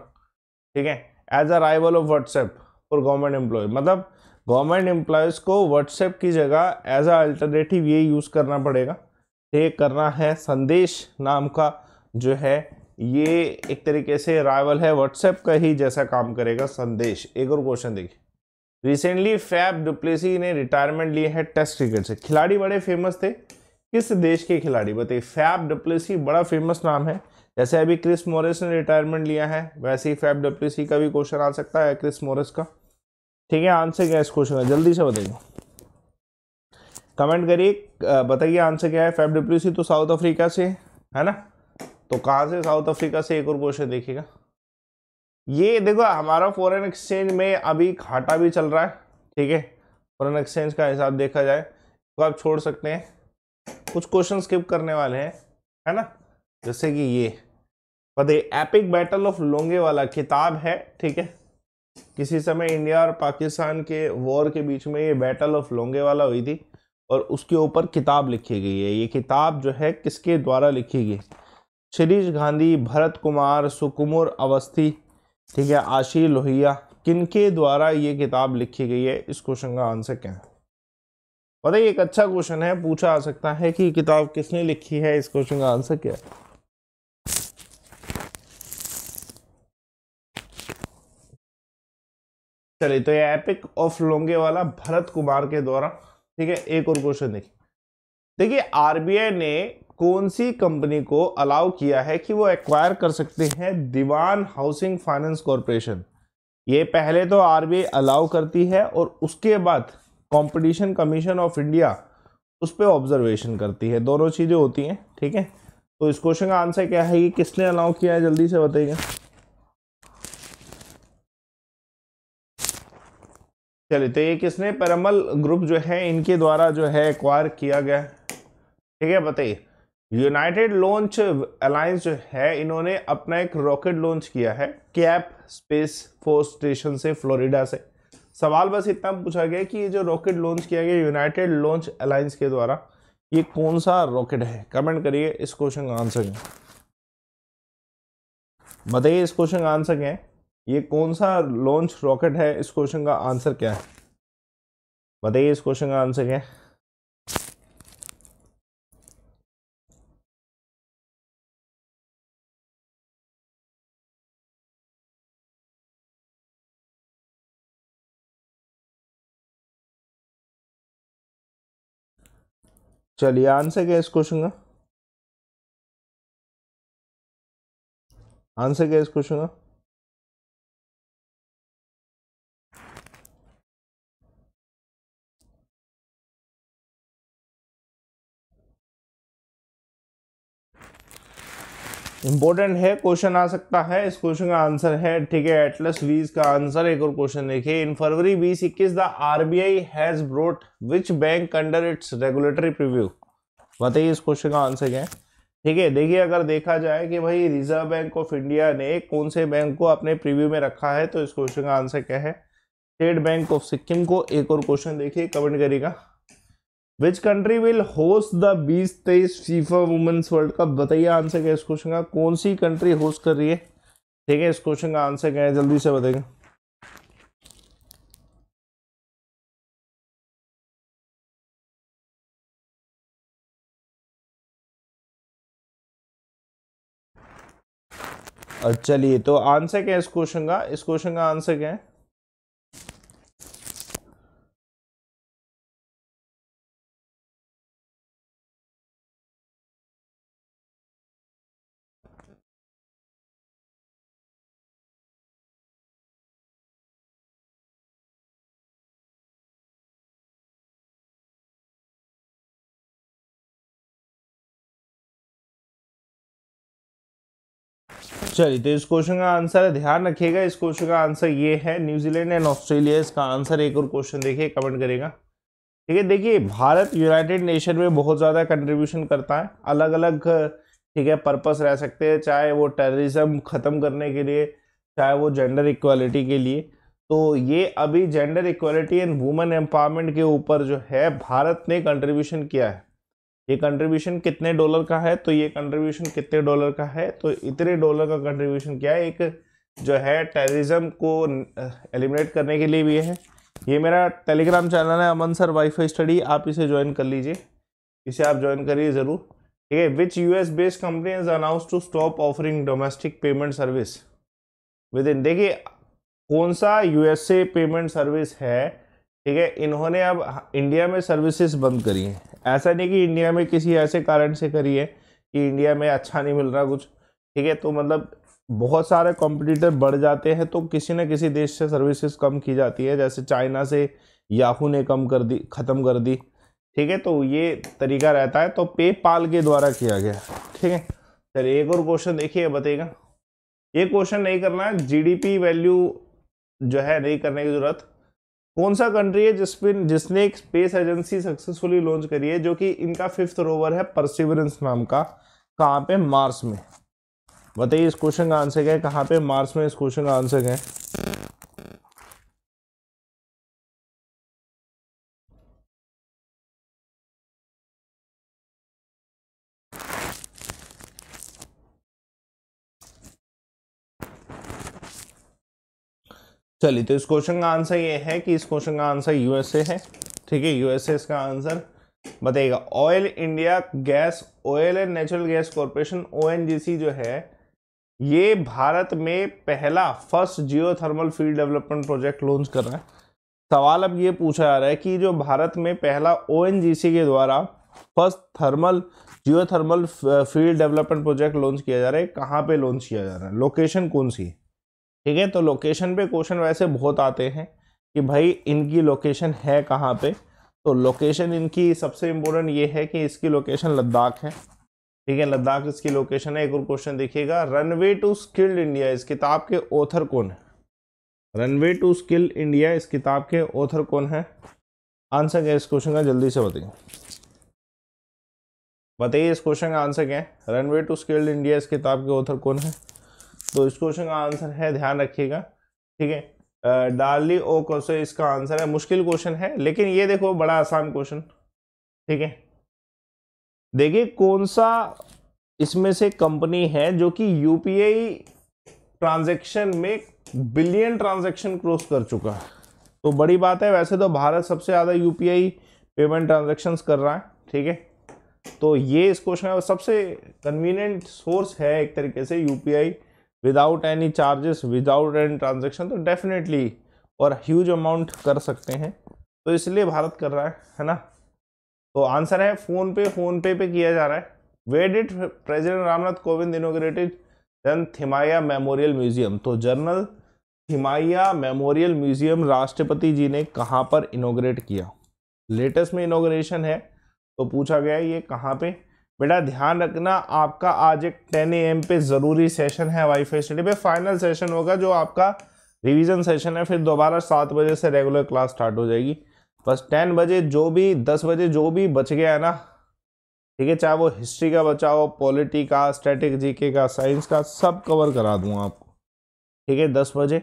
ठीक है as a rival of WhatsApp for government employ मतलब गवर्नमेंट एम्प्लॉयज़ को व्हाट्सएप की जगह एज अ अल्टरनेटिव ये यूज़ करना पड़ेगा ये करना है संदेश नाम का जो है ये एक तरीके से राइवल है व्हाट्सएप का ही जैसा काम करेगा संदेश एक और क्वेश्चन देखिए रिसेंटली फैब डुप्लेसी ने रिटायरमेंट लिए हैं टेस्ट क्रिकेट से खिलाड़ी बड़े फेमस थे किस देश के खिलाड़ी बताइए फैब डुप्लेसी बड़ा फेमस नाम है जैसे अभी क्रिस मोरिस ने रिटायरमेंट लिया है वैसे ही फैब डुप्लेसी का भी क्वेश्चन आ सकता है क्रिस मोरिस का ठीक है आंसर क्या है इस क्वेश्चन का जल्दी से बताइए कमेंट करिए बताइए आंसर क्या है फैब डुप्लेसी तो साउथ अफ्रीका से है ना तो कहाँ से साउथ अफ्रीका से एक और क्वेश्चन देखिएगा ये देखो हमारा फॉरेन एक्सचेंज में अभी घाटा भी चल रहा है ठीक है फॉरेन एक्सचेंज का हिसाब देखा जाए तो आप छोड़ सकते हैं कुछ क्वेश्चन स्किप करने वाले हैं है ना जैसे कि ये पता एपिक बैटल ऑफ लोंगे वाला किताब है ठीक है किसी समय इंडिया और पाकिस्तान के वॉर के बीच में ये बैटल ऑफ लोंगे वाला हुई थी और उसके ऊपर किताब लिखी गई है ये किताब जो है किसके द्वारा लिखी गई शिरीष गांधी भरत कुमार सुकुमर अवस्थी ठीक है आशी लोहिया किनके द्वारा ये किताब लिखी गई है इस क्वेश्चन का आंसर क्या है बताइए एक अच्छा क्वेश्चन है पूछा आ सकता है कि किताब किसने लिखी है इस क्वेश्चन का आंसर क्या है चलिए तो ये एपिक ऑफ लोंगे वाला भरत कुमार के द्वारा ठीक है एक और क्वेश्चन देखिए देखिए आरबीआई ने कौन सी कंपनी को अलाउ किया है कि वो एक्वायर कर सकते हैं दीवान हाउसिंग फाइनेंस कॉरपोरेशन ये पहले तो आरबीआई अलाउ करती है और उसके बाद कंपटीशन कमीशन ऑफ इंडिया उस पर ऑब्जर्वेशन करती है दोनों चीज़ें होती हैं ठीक है तो इस क्वेश्चन का आंसर क्या है ये किसने अलाउ किया है जल्दी से बताइए चलिए तो ये किसने परमल ग्रुप जो है इनके द्वारा जो है एक्वायर किया गया है ठीक है बताइए यूनाइटेड लॉन्च अलायंस जो है इन्होंने अपना एक रॉकेट लॉन्च किया है कैप स्पेस फोर्स स्टेशन से फ्लोरिडा से सवाल बस इतना पूछा गया कि ये जो रॉकेट लॉन्च किया गया यूनाइटेड लॉन्च अलायंस के द्वारा ये कौन सा रॉकेट है कमेंट करिए इस क्वेश्चन का आंसर बताइए इस क्वेश्चन का आंसर क्या है ये कौन सा लॉन्च रॉकेट है इस क्वेश्चन का आंसर क्या है बताइए इस क्वेश्चन का आंसर क्या है चलिए आंसर क्या इस क्वेश्चन का आंसर क्या इस क्वेश्चन का इंपॉर्टेंट है क्वेश्चन आ सकता है इस क्वेश्चन का आंसर है ठीक है एटलस वीज का आंसर एक और क्वेश्चन देखिए इन फरवरी बीस इक्कीस the RBI has brought which bank under its regulatory preview बताइए इस क्वेश्चन का आंसर क्या है ठीक है देखिए अगर देखा जाए कि भाई रिजर्व बैंक ऑफ इंडिया ने कौन से बैंक को अपने प्रिव्यू में रखा है तो इस क्वेश्चन का आंसर क्या है स्टेट बैंक ऑफ सिक्किम को एक और क्वेश्चन देखिए कमेंट करेगा which country will host the बीस तेईस फीफा वुमेन्स वर्ल्ड कप बताइए आंसर क्या इस क्वेश्चन का कौन सी कंट्री होस्ट कर रही है ठीक है इस क्वेश्चन का आंसर क्या है जल्दी से बताएंगे चलिए तो आंसर क्या है इस क्वेश्चन का इस क्वेश्चन का आंसर क्या है चलिए तो इस क्वेश्चन का आंसर ध्यान रखिएगा इस क्वेश्चन का आंसर ये है न्यूजीलैंड एंड ऑस्ट्रेलिया इसका आंसर एक और क्वेश्चन देखिए कमेंट करेगा ठीक है देखिए भारत यूनाइटेड नेशन में बहुत ज़्यादा कंट्रीब्यूशन करता है अलग अलग ठीक है पर्पस रह सकते हैं चाहे वो टेररिज्म ख़त्म करने के लिए चाहे वो जेंडर इक्वालिटी के लिए तो ये अभी gender equality and women empowerment के ऊपर जो है भारत ने कंट्रीब्यूशन किया है ये कंट्रीब्यूशन कितने डॉलर का है तो ये कंट्रीब्यूशन कितने डॉलर का है तो इतने डॉलर का कंट्रीब्यूशन क्या है एक जो है टेररिज्म को एलिमिनेट करने के लिए भी है ये मेरा टेलीग्राम चैनल है अमन सर वाईफाई स्टडी आप इसे ज्वाइन कर लीजिए इसे आप ज्वाइन करिए ज़रूर ठीक है which U S based company is announce to stop offering domestic payment service within देखिए कौन सा यू पेमेंट सर्विस है ठीक है इन्होंने अब इंडिया में सर्विसेज बंद करी हैं ऐसा नहीं कि इंडिया में किसी ऐसे कारण से करी है कि इंडिया में अच्छा नहीं मिल रहा कुछ ठीक है तो मतलब बहुत सारे कॉम्पिटिटर बढ़ जाते हैं तो किसी न किसी देश से सर्विसेज कम की जाती है जैसे चाइना से याहू ने कम कर दी ख़त्म कर दी ठीक है तो ये तरीका रहता है तो पे पाल के द्वारा किया गया ठीक है सर एक और क्वेश्चन देखिए बताइएगा ये क्वेश्चन नहीं करना है जीडीपी वैल्यू जो है नहीं करने की ज़रूरत कौन सा कंट्री है पर जिसने एक स्पेस एजेंसी सक्सेसफुली लॉन्च करी है जो कि इनका फिफ्थ रोवर है परसिवरेंस नाम का कहाँ पे मार्स में बताइए इस क्वेश्चन का आंसर क्या है कहाँ पे मार्स में इस क्वेश्चन का आंसर क्या है चलिए तो इस क्वेश्चन का आंसर ये है कि इस क्वेश्चन का आंसर यूएसए है ठीक है यूएसए इसका आंसर बताइएगा oil India gas oil and natural gas corporation O जो है ये भारत में पहला first geothermal field development project launch कर रहा है सवाल अब ये पूछा जा रहा है कि जो भारत में पहला ओ के द्वारा first thermal geothermal field development project launch किया जा रहा है कहाँ पे लॉन्च किया जा रहा है लोकेशन कौन सी है ठीक है तो लोकेशन पे क्वेश्चन वैसे बहुत आते हैं कि भाई इनकी लोकेशन है कहाँ पे तो लोकेशन इनकी सबसे इम्पोर्टेंट ये है कि इसकी लोकेशन लद्दाख है ठीक है लद्दाख इसकी लोकेशन है एक और क्वेश्चन देखिएगा रनवे टू स्किल्ड इंडिया इस किताब के ऑथर कौन है रनवे टू स्किल इंडिया इस किताब के ऑथर कौन है आंसर क्या है इस क्वेश्चन का जल्दी से बताइए बताइए इस क्वेश्चन का आंसर क्या है रनवे टू स्किल्ड इंडिया इस किताब के ऑथर कौन है तो इस क्वेश्चन का आंसर है ध्यान रखिएगा ठीक है डार्ली ओ कोसे इसका आंसर है मुश्किल क्वेश्चन है लेकिन ये देखो बड़ा आसान क्वेश्चन ठीक है देखिए कौन सा इसमें से कंपनी है जो कि यूपीआई ट्रांजैक्शन में बिलियन ट्रांजैक्शन क्रॉस कर चुका है तो बड़ी बात है वैसे तो भारत सबसे ज़्यादा यूपीआई पेमेंट ट्रांजेक्शन कर रहा है ठीक है तो ये इस क्वेश्चन का सबसे कन्वीनियंट सोर्स है एक तरीके से UPI without any charges without any transaction तो डेफिनेटली और ह्यूज अमाउंट कर सकते हैं तो इसलिए भारत कर रहा है है ना तो आंसर है फोन पे फोन पे पे किया जा रहा है वे डिट president Ramnath Kovind inaugurated Gen Thimayya memorial museum तो जनरल थिमाया मेमोरियल म्यूजियम राष्ट्रपति जी ने कहाँ पर इनोग्रेट किया लेटेस्ट में इनोग्रेशन है तो पूछा गया ये कहाँ पे बेटा ध्यान रखना आपका आज एक 10 एम पे ज़रूरी सेशन है वाईफाई स्टडी पे फाइनल सेशन होगा जो आपका रिवीजन सेशन है फिर दोबारा सात बजे से रेगुलर क्लास स्टार्ट हो जाएगी बस टेन बजे जो भी दस बजे जो भी बच गया है ना ठीक है चाहे वो हिस्ट्री का बचा हो पॉलिटी का स्ट्रेटेजी के का साइंस का सब कवर करा दूँ आपको ठीक है दस बजे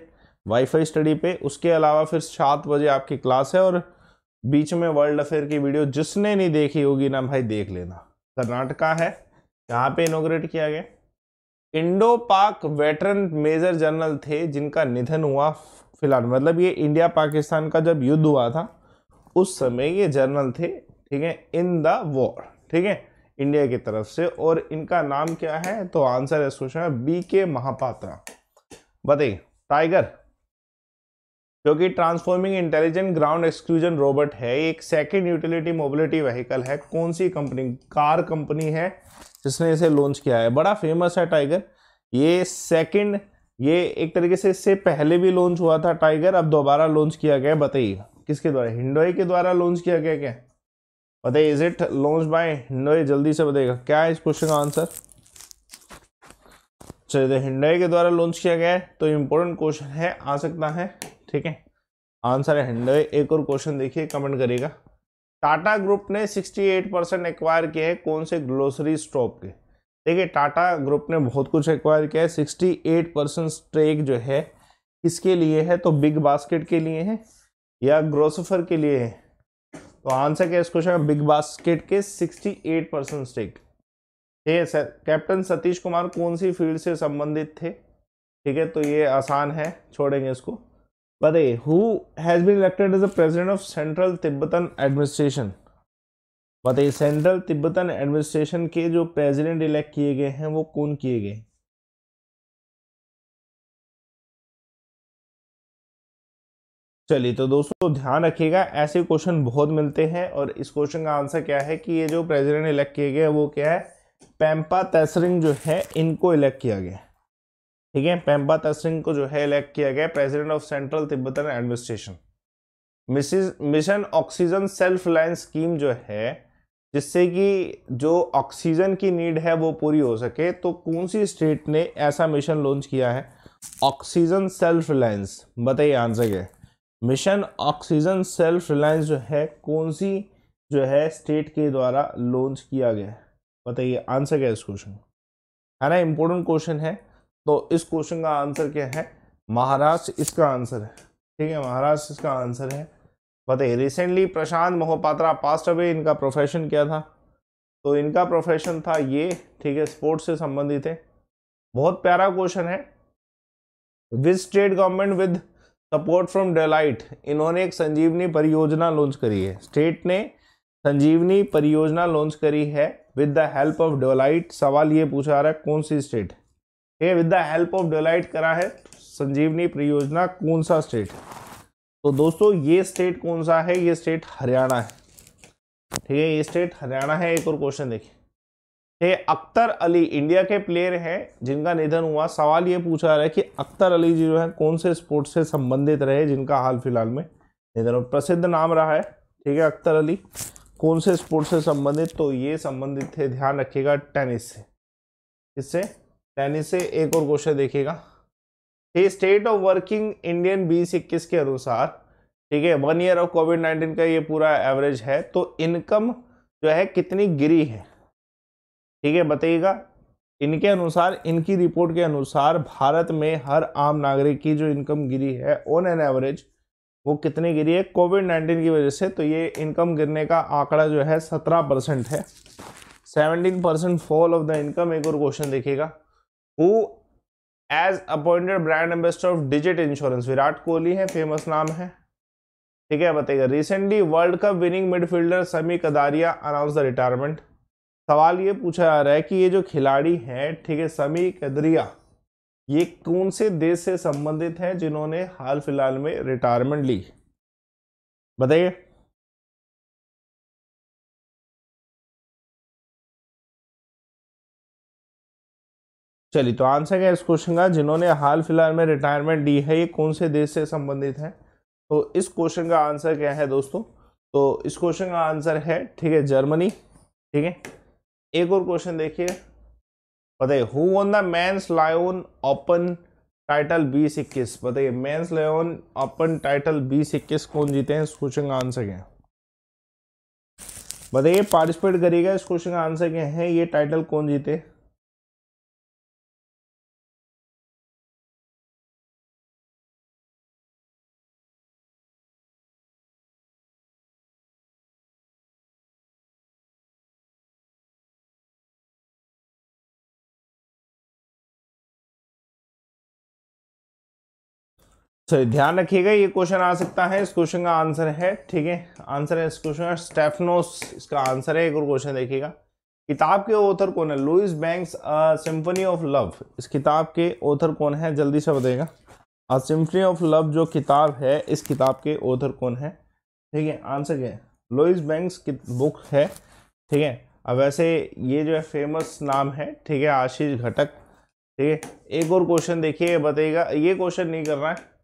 वाईफाई स्टडी पे उसके अलावा फिर सात बजे आपकी क्लास है और बीच में वर्ल्ड अफेयर की वीडियो जिसने नहीं देखी होगी ना भाई देख लेना कर्नाटका है यहाँ पे इनोग्रेट किया गया इंडो पाक वेटरन मेजर जनरल थे जिनका निधन हुआ फिलहाल मतलब ये इंडिया पाकिस्तान का जब युद्ध हुआ था उस समय ये जनरल थे ठीक है इन द वॉर ठीक है इंडिया की तरफ से और इनका नाम क्या है तो आंसर है क्वेश्चन बी के महापात्रा बताइए टाइगर जो कि transforming intelligent ground exclusion robot है एक सेकेंड यूटिलिटी मोबिलिटी व्हीकल है कौन सी कंपनी कार कंपनी है जिसने इसे लॉन्च किया है बड़ा फेमस है टाइगर ये सेकेंड ये एक तरीके से इससे पहले भी लॉन्च हुआ था टाइगर अब दोबारा लॉन्च किया गया बताइए किसके द्वारा हिंडोई के द्वारा लॉन्च किया गया क्या बताइए इज इट लॉन्च बाय हिंडोई जल्दी से बताइएगा क्या है इस क्वेश्चन का आंसर चलिए हिंडोई के द्वारा लॉन्च किया गया है तो इम्पोर्टेंट क्वेश्चन है आ सकता है ठीक है आंसर है हंड्रेड एक और क्वेश्चन देखिए कमेंट करिएगा टाटा ग्रुप ने 68 परसेंट एक्वायर किया है कौन से ग्लोसरी स्टॉप के देखिए टाटा ग्रुप ने बहुत कुछ एक्वायर किया है 68 परसेंट स्टेक जो है किसके लिए है तो बिग बास्केट के लिए है या ग्रोसफर के लिए है तो आंसर क्या इस क्वेश्चन बिग बास्केट के 68 परसेंट स्टेक ठीक है कैप्टन सतीश कुमार कौन सी फील्ड से संबंधित थे ठीक है तो ये आसान है छोड़ेंगे इसको By the way, who has been elected as the president of Central Tibetan Administration? बताइए सेंट्रल तिब्बतन एडमिनिस्ट्रेशन के जो प्रेसिडेंट इलेक्ट किए गए हैं वो कौन किए गए चलिए तो दोस्तों ध्यान रखिएगा ऐसे क्वेश्चन बहुत मिलते हैं और इस क्वेश्चन का आंसर क्या है कि ये जो प्रेसिडेंट इलेक्ट किए गए हैं वो क्या है पेम्पा तेसरिंग जो है इनको इलेक्ट किया गया ठीक है पेम्पा तस्रिंग को जो है इलेक्ट किया गया president of central Tibetan administration mission oxygen self reliance scheme जो है जिससे कि जो ऑक्सीजन की नीड है वो पूरी हो सके तो कौन सी स्टेट ने ऐसा मिशन लॉन्च किया है ऑक्सीजन सेल्फ रिलायंस बताइए आंसर क्या मिशन ऑक्सीजन सेल्फ रिलायंस जो है कौन सी जो है स्टेट के द्वारा लॉन्च किया गया है बताइए आंसर क्या इस क्वेश्चन है ना इंपॉर्टेंट क्वेश्चन है तो इस क्वेश्चन का आंसर क्या है महाराष्ट्र इसका आंसर है ठीक है महाराष्ट्र इसका आंसर है बताइए recently Prashant Mohapatra passed away इनका प्रोफेशन क्या था तो इनका प्रोफेशन था ये ठीक है स्पोर्ट्स से संबंधित है बहुत प्यारा क्वेश्चन है with state government with support from Deloitte इन्होंने एक संजीवनी परियोजना लॉन्च करी है स्टेट ने संजीवनी परियोजना लॉन्च करी है with the help of Deloitte सवाल ये पूछा रहा है कौन सी स्टेट है ये with the help of Deloitte करा है संजीवनी परियोजना कौन सा स्टेट तो दोस्तों ये स्टेट कौन सा है ये स्टेट हरियाणा है ठीक है ये स्टेट हरियाणा है एक और क्वेश्चन देखिए ये अख्तर अली इंडिया के प्लेयर हैं जिनका निधन हुआ सवाल ये पूछा रहा है कि अख्तर अली जी जो है कौन से स्पोर्ट्स से संबंधित रहे जिनका हाल फिलहाल में निधन हुआ प्रसिद्ध नाम रहा है ठीक है अख्तर अली कौन से स्पोर्ट्स से संबंधित तो ये संबंधित थे ध्यान रखिएगा टेनिस से इससे टेनिस से एक और क्वेश्चन देखिएगा ये स्टेट ऑफ वर्किंग इंडियन बीस इक्कीस के अनुसार ठीक है one year of COVID nineteen का ये पूरा एवरेज है तो इनकम जो है कितनी गिरी है ठीक है बताइएगा इनके अनुसार इनकी रिपोर्ट के अनुसार भारत में हर आम नागरिक की जो इनकम गिरी है ऑन एन एवरेज वो कितनी गिरी है कोविड नाइन्टीन की वजह से तो ये इनकम गिरने का आंकड़ा जो है सत्रह परसेंट है seventeen percent fall of the income एक और क्वेश्चन देखिएगा who has appointed brand ambassador of Digit insurance Virat Kohli है फेमस नाम है ठीक है बताइएगा recently world cup winning midfielder Sami Khedira announce the retirement सवाल ये पूछा जा रहा है कि ये जो खिलाड़ी हैं ठीक है समी कदरिया ये कौन से देश से संबंधित हैं जिन्होंने हाल फिलहाल में रिटायरमेंट ली बताइए चलिए तो आंसर क्या इस क्वेश्चन का जिन्होंने हाल फिलहाल में रिटायरमेंट दी है ये कौन से देश से संबंधित है तो इस क्वेश्चन का आंसर क्या है दोस्तों तो इस क्वेश्चन का आंसर है ठीक है जर्मनी ठीक है एक और क्वेश्चन देखिए बताइए who won the men's Lyon open title बीस इक्कीस बताइए मैंस लायन ओपन टाइटल बीस इक्कीस कौन जीते हैं इस क्वेश्चन का आंसर क्या है बताइए पार्टिसिपेट करिएगा इस क्वेश्चन का आंसर क्या है ये टाइटल कौन जीते सो ध्यान रखिएगा ये क्वेश्चन आ सकता है इस क्वेश्चन का आंसर है ठीक है आंसर है इस क्वेश्चन का स्टेफनोस इसका आंसर है एक और क्वेश्चन देखिएगा किताब के ऑथर कौन है Louiz Banks symphony of love इस किताब के ऑथर कौन है जल्दी से बताइएगा अ सिम्फनी ऑफ लव जो किताब है इस किताब के ऑथर कौन है ठीक है आंसर क्या है लुइस बैंक्स की बुक है ठीक है अब वैसे ये जो है फेमस नाम है ठीक है आशीष घटक ठीक है एक और क्वेश्चन देखिए बताइएगा ये क्वेश्चन नहीं कर रहा है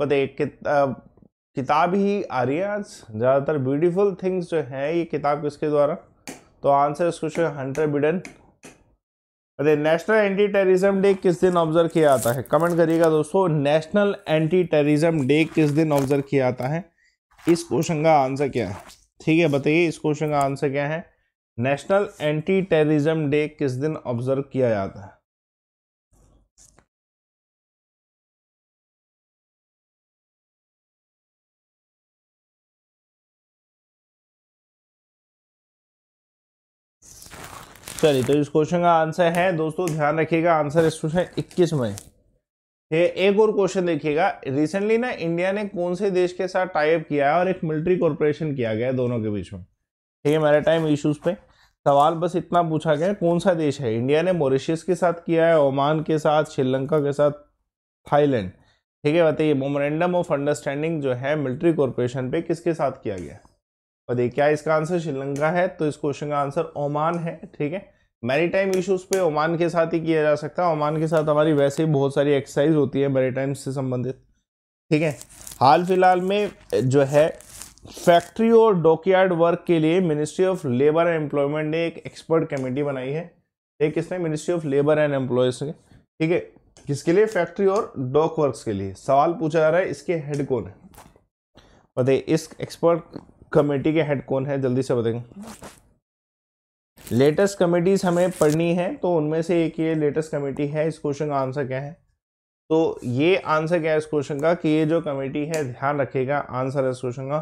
बट एक किताब ही आ रही है आज ज़्यादातर ब्यूटीफुल थिंग्स जो है ये किताब किसके द्वारा तो आंसर इस क्वेश्चन हंटर बिडन अरे नेशनल एंटी टेररिज्म डे किस दिन ऑब्जर्व किया जाता है कमेंट करिएगा दोस्तों नेशनल एंटी टेररिज्म डे किस दिन ऑब्जर्व किया जाता है इस क्वेश्चन का आंसर क्या है ठीक है बताइए इस क्वेश्चन का आंसर क्या है नेशनल एंटी टेररिज्म डे किस दिन ऑब्जर्व किया जाता है चलिए तो इस क्वेश्चन का आंसर है दोस्तों ध्यान रखिएगा आंसर इस क्वेश्चन इक्कीस में ये एक और क्वेश्चन देखिएगा रिसेंटली ना इंडिया ने कौन से देश के साथ टाइप किया है और एक मिलिट्री कॉरपोरेशन किया गया है दोनों के बीच में ठीक है मेरे टाइम इश्यूज पे सवाल बस इतना पूछा गया कौन सा देश है इंडिया ने मॉरिशियस के साथ किया है ओमान के साथ श्रीलंका के साथ थाईलैंड ठीक है बताइए मोमरेंडम ऑफ अंडरस्टैंडिंग जो है मिलिट्री कॉरपोरेशन पे किसके साथ किया गया और देखिए क्या इसका आंसर श्रीलंका है तो इस क्वेश्चन का आंसर ओमान है ठीक है मैरीटाइम इश्यूज पे ओमान के साथ ही किया जा सकता है ओमान के साथ हमारी वैसे ही बहुत सारी एक्सरसाइज होती है मैरीटाइम से संबंधित ठीक है हाल फिलहाल में जो है फैक्ट्री और डॉकयार्ड वर्क के लिए ministry of labour and employment ने एक एक्सपर्ट कमेटी बनाई है एक किसने ministry of labour and employ ठीक है किसके लिए फैक्ट्री और डॉक वर्क के लिए सवाल पूछा जा रहा है इसके हेड कौन है बताइए इस एक्सपर्ट कमेटी के हेड कौन है जल्दी से बताएंगे लेटेस्ट कमेटीज हमें पढ़नी है तो उनमें से एक ये लेटेस्ट कमेटी है इस क्वेश्चन का आंसर क्या है तो ये आंसर क्या है इस क्वेश्चन का कि ये जो कमेटी है ध्यान रखेगा आंसर है इस क्वेश्चन का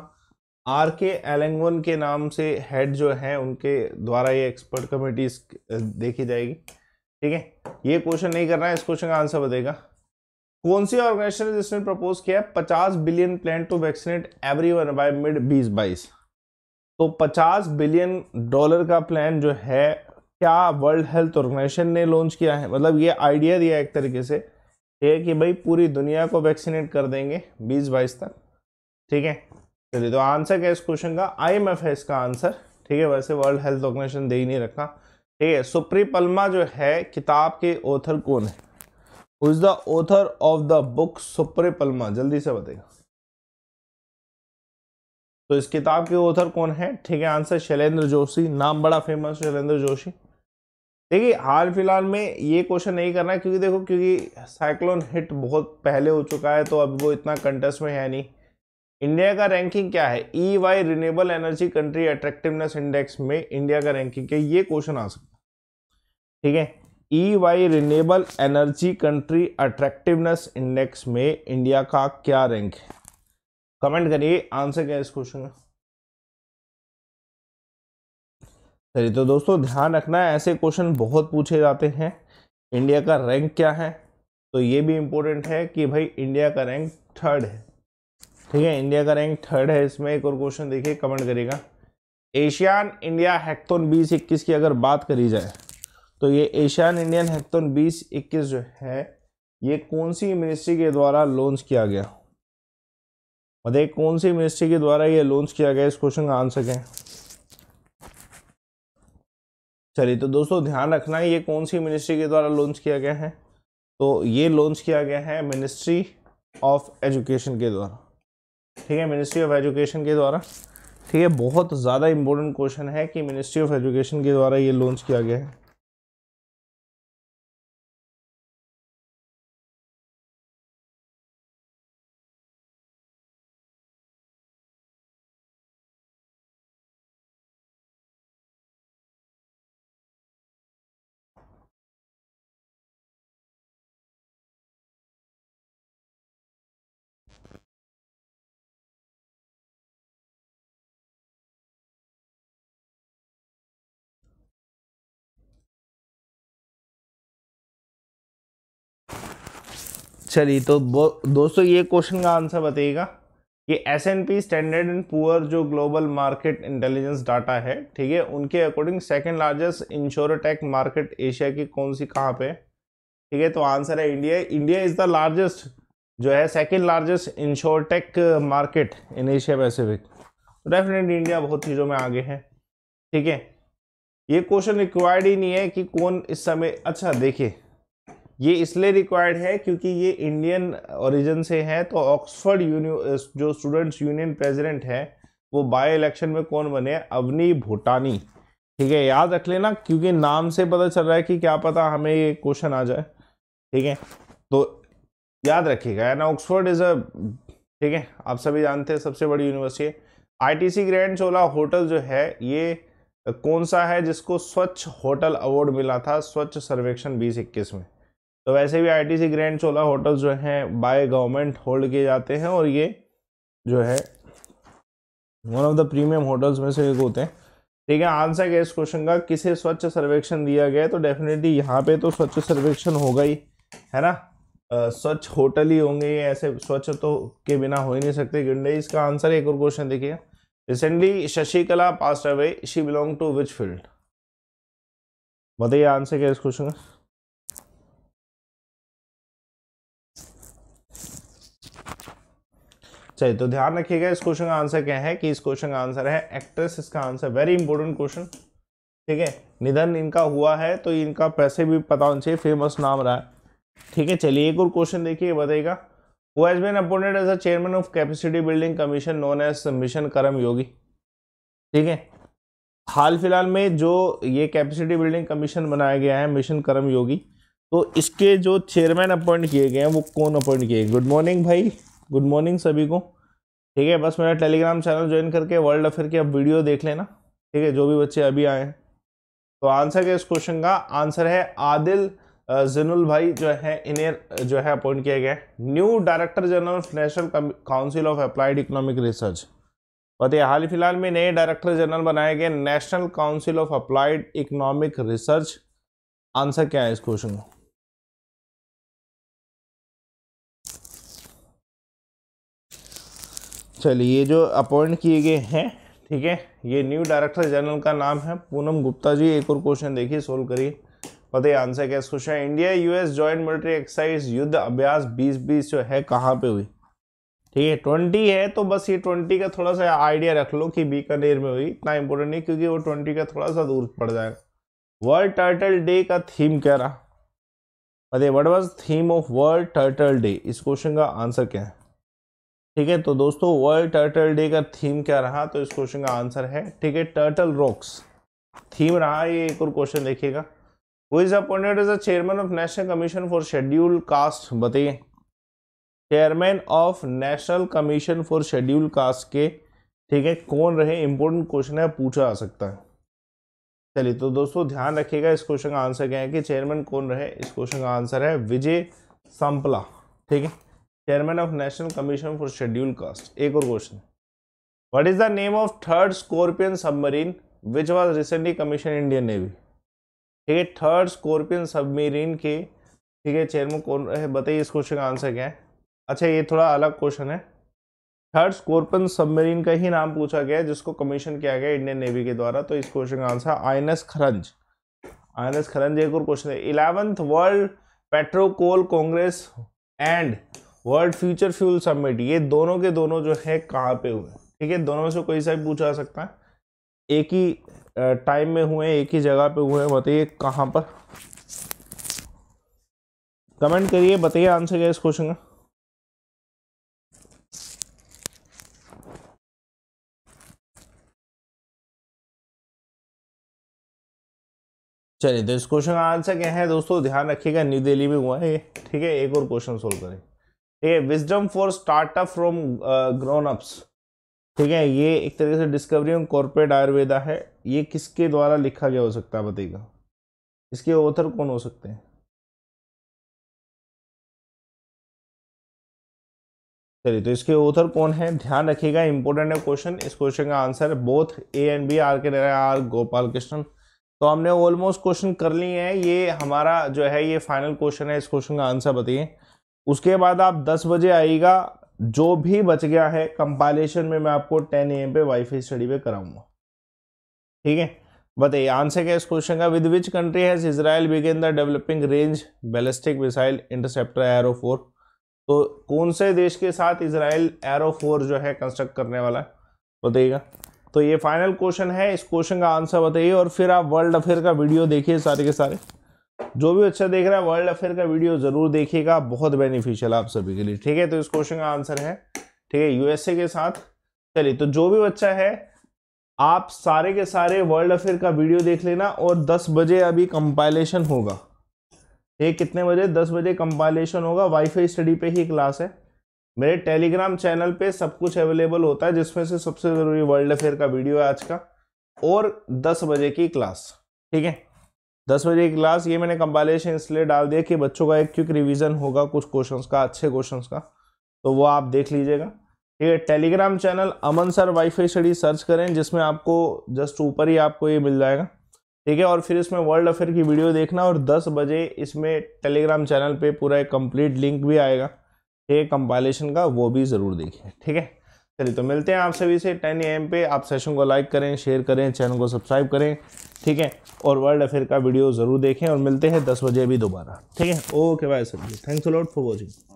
आर के एलेंगवन के नाम से हेड जो है उनके द्वारा ये एक्सपर्ट कमेटी देखी जाएगी ठीक है ये क्वेश्चन नहीं करना है इस क्वेश्चन का आंसर बताएगा कौन सी ऑर्गेनाइजेशन है जिसने प्रपोज किया है पचास billion plan to vaccinate everyone by mid बीस बाईस तो पचास बिलियन डॉलर का प्लान जो है क्या वर्ल्ड हेल्थ ऑर्गेनाइजेशन ने लॉन्च किया है मतलब ये आइडिया दिया एक तरीके से ये कि भाई पूरी दुनिया को वैक्सीनेट कर देंगे बीस बाईस तक ठीक है चलिए तो आंसर क्या इस क्वेश्चन का आई एम एफ है इसका आंसर ठीक है वैसे वर्ल्ड हेल्थ ऑर्गेनाइजेशन दे ही नहीं रखा ठीक है सुप्री पलमा जो है किताब के ऑथर कौन है who is the author of the book सुप्रे पलमा जल्दी से बताइए तो इस किताब के ऑथर कौन है ठीक है आंसर शैलेंद्र जोशी नाम बड़ा फेमस शैलेंद्र जोशी देखिए हाल फिलहाल में ये क्वेश्चन नहीं करना क्योंकि देखो क्योंकि साइक्लोन हिट बहुत पहले हो चुका है तो अब वो इतना कंटेस्ट में है नहीं इंडिया का रैंकिंग क्या है E Y renewable energy country attractiveness index में इंडिया का रैंकिंग क्या ये क्वेश्चन आ सकता ठीक है E Y renewable energy country attractiveness index में इंडिया का क्या रैंक है कमेंट करिए आंसर क्या है इस क्वेश्चन का चलिए तो दोस्तों ध्यान रखना है ऐसे क्वेश्चन बहुत पूछे जाते हैं इंडिया का रैंक क्या है तो ये भी इम्पोर्टेंट है कि भाई इंडिया का रैंक थर्ड है ठीक है इंडिया का रैंक थर्ड है इसमें एक और क्वेश्चन देखिए कमेंट करेगा एशियान इंडिया हैक्थोन बीस इक्कीस की अगर बात करी जाए तो ये एशियन इंडियन हैकथन 2021 जो है ये कौन सी मिनिस्ट्री के द्वारा लॉन्च किया गया मतलब कौन सी मिनिस्ट्री के द्वारा ये लॉन्च किया गया इस क्वेश्चन का आंसर क्या चलिए तो दोस्तों ध्यान रखना ये कौन सी मिनिस्ट्री के द्वारा लॉन्च किया गया है तो ये लॉन्च किया गया है मिनिस्ट्री ऑफ एजुकेशन के द्वारा ठीक है मिनिस्ट्री ऑफ एजुकेशन के द्वारा ठीक है बहुत ज़्यादा इंपॉर्टेंट क्वेश्चन है कि मिनिस्ट्री ऑफ एजुकेशन के द्वारा ये लॉन्च किया गया है चलिए तो दोस्तों ये क्वेश्चन का आंसर बताइएगा कि S and P standard and poor जो ग्लोबल मार्केट इंटेलिजेंस डाटा है ठीक है उनके according second largest insurtech market Asia की कौन सी कहाँ पे ठीक है तो आंसर है India India is the largest जो है second largest insurtech market in Asia Pacific definitely India बहुत चीज़ों में आगे है ठीक है ये क्वेश्चन रिक्वायर्ड ही नहीं है कि कौन इस समय अच्छा देखिए ये इसलिए रिक्वायर्ड है क्योंकि ये इंडियन ओरिजिन से हैं तो ऑक्सफर्ड जो स्टूडेंट्स यूनियन प्रेसिडेंट हैं वो बाय इलेक्शन में कौन बने अवनी भूटानी ठीक है याद रख लेना क्योंकि नाम से पता चल रहा है कि क्या पता हमें ये क्वेश्चन आ जाए ठीक है तो याद रखिएगा ना ऑक्सफोर्ड इज़ अ ठीक है आप सभी जानते हैं सबसे बड़ी यूनिवर्सिटी है आईटीसी ग्रैंड चोला होटल जो है ये कौन सा है जिसको स्वच्छ होटल अवार्ड मिला था स्वच्छ सर्वेक्षण बीस इक्कीस में तो वैसे भी आईटीसी ग्रैंड चोला होटल्स जो हैं बाय गवर्नमेंट होल्ड किए जाते हैं और ये जो है one of the premium hotels में से एक होते हैं ठीक है आंसर क्या इस क्वेश्चन का किसे स्वच्छ सर्वेक्षण दिया गया तो डेफिनेटली यहाँ पे तो स्वच्छ सर्वेक्षण होगा ही है ना स्वच्छ होटल ही होंगे ये ऐसे स्वच्छ तो के बिना हो ही नहीं सकते गिंडे इसका आंसर एक और क्वेश्चन देखिए recently Shashikala passed away she belong to which field बताइए आंसर क्या इस क्वेश्चन का चलिए तो ध्यान रखिएगा इस क्वेश्चन का आंसर क्या है कि इस क्वेश्चन का आंसर है एक्ट्रेस इसका आंसर वेरी इंपॉर्टेंट क्वेश्चन ठीक है निधन इनका हुआ है तो इनका पैसे भी पता होना चाहिए फेमस नाम रहा है ठीक है चलिए एक और क्वेश्चन देखिए बताइएगा वो has been appointed as a chairman of capacity building commission known as mission Karmayogi ठीक है हाल फिलहाल में जो ये कैपेसिटी बिल्डिंग कमीशन बनाया गया है मिशन करम योगी तो इसके जो चेयरमैन अपॉइंट किए गए हैं वो कौन अपॉइंट किए गुड मॉर्निंग भाई गुड मॉर्निंग सभी को ठीक है बस मेरा टेलीग्राम चैनल ज्वाइन करके वर्ल्ड अफेयर की अब वीडियो देख लेना ठीक है जो भी बच्चे अभी आए हैं तो आंसर क्या इस क्वेश्चन का आंसर है आदिल जिनुल भाई जो है इन्हें जो है अपॉइंट किया गया new director general of national council of applied economic research बताइए हाल ही फिलहाल में नए डायरेक्टर जनरल बनाए गए national council of applied economic research answer क्या है इस क्वेश्चन का चलिए ये जो अपॉइंट किए गए हैं ठीक है ये न्यू डायरेक्टर जनरल का नाम है पूनम गुप्ता जी एक और क्वेश्चन देखिए सोल्व करिए पता ही आंसर क्या क्वेश्चन है India US joint military exercise Yudh Abhyas बीस बीस जो है कहाँ पे हुई ठीक है ट्वेंटी है तो बस ये ट्वेंटी का थोड़ा सा आइडिया रख लो कि बीकानेर में हुई इतना इंपॉर्टेंट नहीं क्योंकि वो ट्वेंटी का थोड़ा सा दूर पड़ जाएगा वर्ल्ड टर्टल डे का थीम क्या रहा अरे what was theme of world turtle day इस क्वेश्चन का आंसर क्या है ठीक है तो दोस्तों वर्ल्ड टर्टल डे का थीम क्या रहा तो इस क्वेश्चन का आंसर है ठीक है टर्टल रॉक्स थीम रहा ये एक और क्वेश्चन देखिएगा वो is appointed as a chairman of national commission for scheduled caste बताइए chairman of national commission for scheduled caste के ठीक है कौन रहे इंपॉर्टेंट क्वेश्चन है पूछा आ सकता है चलिए तो दोस्तों ध्यान रखिएगा इस क्वेश्चन का आंसर क्या है कि चेयरमैन कौन रहे इस क्वेश्चन का आंसर है विजय संपला ठीक है chairman of national commission for scheduled caste एक और question what is the name of third scorpion submarine which was recently commission Indian navy ठीक है थर्ड स्कॉर्पियन सबमरीन के ठीक है चेयरमैन कौन है बताइए इस क्वेश्चन का आंसर क्या है अच्छा ये थोड़ा अलग क्वेश्चन है थर्ड स्कॉर्पियन सबमरीन का ही नाम पूछा गया है जिसको कमीशन किया गया इंडियन नेवी के द्वारा तो इस क्वेश्चन का answer S Karanj S Karanj एक और क्वेश्चन है eleventh world petrocoal congress and world future fuel summit ये दोनों के दोनों जो है कहाँ पे हुए ठीक है दोनों से कोई सा भी पूछा सकता है एक ही टाइम में हुए एक ही जगह पे हुए बताइए कहाँ पर कमेंट करिए बताइए आंसर क्या इस क्वेश्चन का चलिए तो इस क्वेश्चन का आंसर क्या है दोस्तों ध्यान रखिएगा न्यू दिल्ली में हुआ है ठीक है एक और क्वेश्चन सोल्व करें ठीक है wisdom for startup from grown ups ठीक है ये एक तरीके से डिस्कवरी ऑन कॉर्पोरेट आयुर्वेदा है ये किसके द्वारा लिखा गया हो सकता है बताइएगा इसके ऑथर कौन हो सकते हैं चलिए तो इसके ऑथर कौन है ध्यान रखिएगा इंपॉर्टेंट है क्वेश्चन इस क्वेश्चन का answer both A and B are K R Gopal Krishnan तो हमने ऑलमोस्ट क्वेश्चन कर लिए हैं ये हमारा जो है ये फाइनल क्वेश्चन है इस क्वेश्चन का आंसर बताइए उसके बाद आप 10 बजे आएगा जो भी बच गया है कंपाइलेशन में मैं आपको 10 एम पे वाईफाई स्टडी पे कराऊंगा ठीक है बताइए आंसर क्या इस क्वेश्चन का with which country has Israel begin the developing range ballistic missile interceptor Arrow four तो कौन से देश के साथ इसराइल एरो फोर जो है कंस्ट्रक्ट करने वाला है बताइएगा तो ये फाइनल क्वेश्चन है इस क्वेश्चन का आंसर बताइए और फिर आप वर्ल्ड अफेयर का वीडियो देखिए सारे के सारे जो भी अच्छा देख रहा है वर्ल्ड अफेयर का वीडियो जरूर देखिएगा बहुत बेनिफिशियल आप सभी के लिए ठीक है तो इस क्वेश्चन का आंसर है ठीक है यूएसए के साथ चलिए तो जो भी बच्चा है आप सारे के सारे वर्ल्ड अफेयर का वीडियो देख लेना और 10 बजे अभी कंपाइलेशन होगा ठीक कितने बजे 10 बजे कंपाइलेशन होगा वाईफाई स्टडी पे ही क्लास है मेरे टेलीग्राम चैनल पे सब कुछ अवेलेबल होता है जिसमें से सबसे ज़रूरी वर्ल्ड अफेयर का वीडियो है आज का और 10 बजे की क्लास ठीक है दस बजे की क्लास ये मैंने कंपाइलेशन इसलिए डाल दिया कि बच्चों का एक क्विक रिवीजन होगा कुछ क्वेश्चंस का अच्छे क्वेश्चंस का तो वो आप देख लीजिएगा ठीक है Telegram channel Aman sir WiFi study search करें जिसमें आपको जस्ट ऊपर ही आपको ये मिल जाएगा ठीक है और फिर इसमें वर्ल्ड अफेयर की वीडियो देखना और दस बजे इसमें टेलीग्राम चैनल पर पूरा एक कम्प्लीट लिंक भी आएगा ठीक है का वो भी ज़रूर देखिए ठीक है चलिए तो मिलते हैं आप सभी से टेन एम पे आप सेशन को लाइक करें शेयर करें चैनल को सब्सक्राइब करें ठीक है और वर्ल्ड अफेयर का वीडियो ज़रूर देखें और मिलते हैं दस बजे भी दोबारा ठीक है okay bye sir thanks a lot for watching